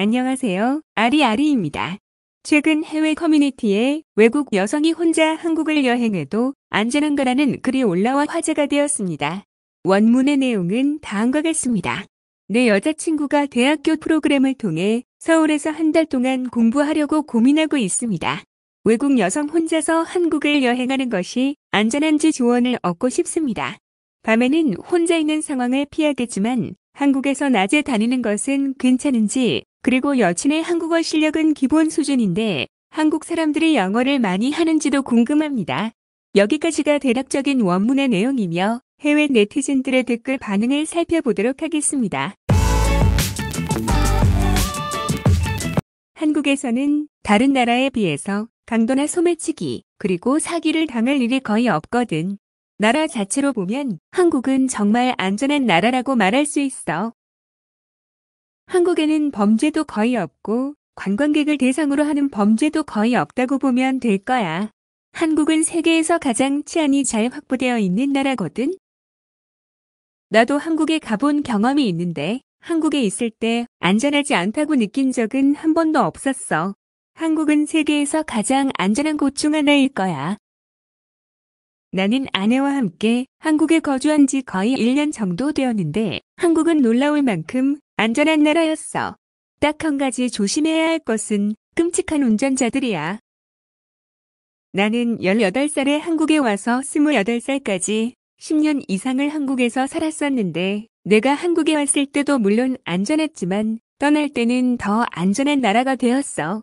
안녕하세요. 아리아리입니다. 최근 해외 커뮤니티에 외국 여성이 혼자 한국을 여행해도 안전한 가라는 글이 올라와 화제가 되었습니다. 원문의 내용은 다음과 같습니다. 내 여자친구가 대학교 프로그램을 통해 서울에서 한 달 동안 공부하려고 고민하고 있습니다. 외국 여성 혼자서 한국을 여행하는 것이 안전한지 조언을 얻고 싶습니다. 밤에는 혼자 있는 상황을 피하겠지만 한국에서 낮에 다니는 것은 괜찮은지 그리고 여친의 한국어 실력은 기본 수준인데 한국 사람들이 영어를 많이 하는지도 궁금합니다. 여기까지가 대략적인 원문의 내용이며 해외 네티즌들의 댓글 반응을 살펴보도록 하겠습니다. 한국에서는 다른 나라에 비해서 강도나 소매치기 그리고 사기를 당할 일이 거의 없거든. 나라 자체로 보면 한국은 정말 안전한 나라라고 말할 수 있어. 한국에는 범죄도 거의 없고 관광객을 대상으로 하는 범죄도 거의 없다고 보면 될 거야. 한국은 세계에서 가장 치안이 잘 확보되어 있는 나라거든. 나도 한국에 가본 경험이 있는데 한국에 있을 때 안전하지 않다고 느낀 적은 한 번도 없었어. 한국은 세계에서 가장 안전한 곳 중 하나일 거야. 나는 아내와 함께 한국에 거주한 지 거의 1년 정도 되었는데 한국은 놀라울 만큼 안전한 나라였어. 딱 한 가지 조심해야 할 것은 끔찍한 운전자들이야. 나는 18살에 한국에 와서 28살까지 10년 이상을 한국에서 살았었는데 내가 한국에 왔을 때도 물론 안전했지만 떠날 때는 더 안전한 나라가 되었어.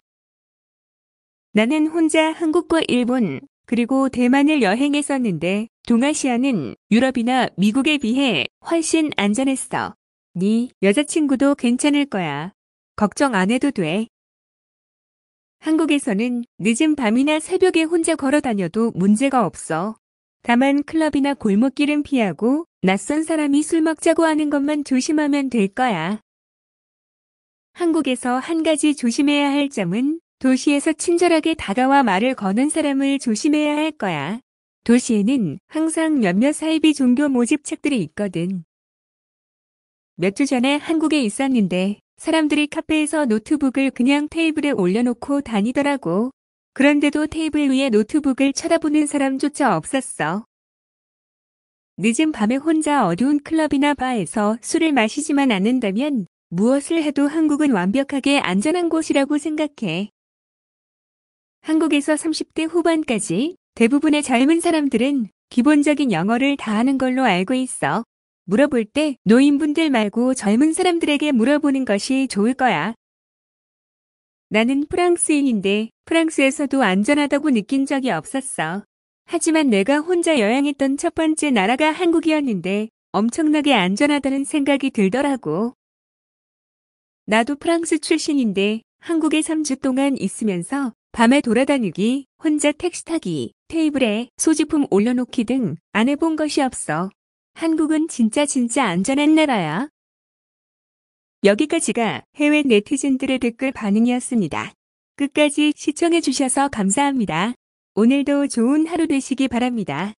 나는 혼자 한국과 일본 그리고 대만을 여행했었는데 동아시아는 유럽이나 미국에 비해 훨씬 안전했어. 네 여자친구도 괜찮을 거야. 걱정 안 해도 돼. 한국에서는 늦은 밤이나 새벽에 혼자 걸어 다녀도 문제가 없어. 다만 클럽이나 골목길은 피하고 낯선 사람이 술 먹자고 하는 것만 조심하면 될 거야. 한국에서 한 가지 조심해야 할 점은 도시에서 친절하게 다가와 말을 거는 사람을 조심해야 할 거야. 도시에는 항상 몇몇 사이비 종교 모집책들이 있거든. 몇주 전에 한국에 있었는데 사람들이 카페에서 노트북을 그냥 테이블에 올려놓고 다니더라고. 그런데도 테이블 위에 노트북을 쳐다보는 사람조차 없었어. 늦은 밤에 혼자 어두운 클럽이나 바에서 술을 마시지만 않는다면 무엇을 해도 한국은 완벽하게 안전한 곳이라고 생각해. 한국에서 30대 후반까지 대부분의 젊은 사람들은 기본적인 영어를 다 하는 걸로 알고 있어. 물어볼 때 노인분들 말고 젊은 사람들에게 물어보는 것이 좋을 거야. 나는 프랑스인인데 프랑스에서도 안전하다고 느낀 적이 없었어. 하지만 내가 혼자 여행했던 첫 번째 나라가 한국이었는데 엄청나게 안전하다는 생각이 들더라고. 나도 프랑스 출신인데 한국에 3주 동안 있으면서 밤에 돌아다니기, 혼자 택시 타기, 테이블에 소지품 올려놓기 등 안 해본 것이 없어 한국은 진짜 진짜 안전한 나라야. 여기까지가 해외 네티즌들의 댓글 반응이었습니다. 끝까지 시청해주셔서 감사합니다. 오늘도 좋은 하루 되시기 바랍니다.